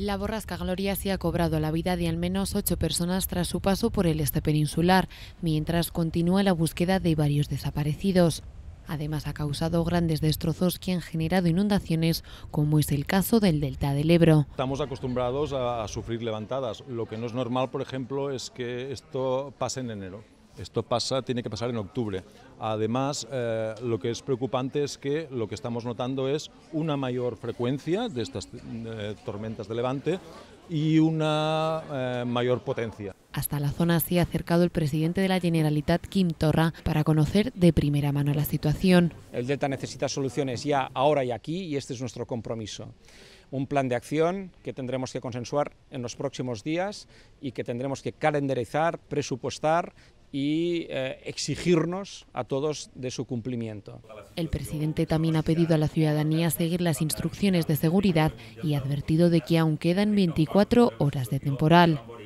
La borrasca Gloria se ha cobrado la vida de al menos ocho personas tras su paso por el este peninsular, mientras continúa la búsqueda de varios desaparecidos. Además ha causado grandes destrozos que han generado inundaciones, como es el caso del delta del Ebro. Estamos acostumbrados a, a sufrir levantadas. Lo que no es normal, por ejemplo, es que esto pase en enero. Esto pasa, tiene que pasar en octubre. Además, eh, lo que es preocupante es que lo que estamos notando es una mayor frecuencia de estas eh, tormentas de levante y una eh, mayor potencia. Hasta la zona se ha acercado el presidente de la Generalitat, Kim Torra, para conocer de primera mano la situación. El Delta necesita soluciones ya, ahora y aquí, y este es nuestro compromiso un plan de acción que tendremos que consensuar en los próximos días y que tendremos que calendarizar, presupuestar y eh, exigirnos a todos de su cumplimiento. El presidente también ha pedido a la ciudadanía seguir las instrucciones de seguridad y ha advertido de que aún quedan 24 horas de temporal.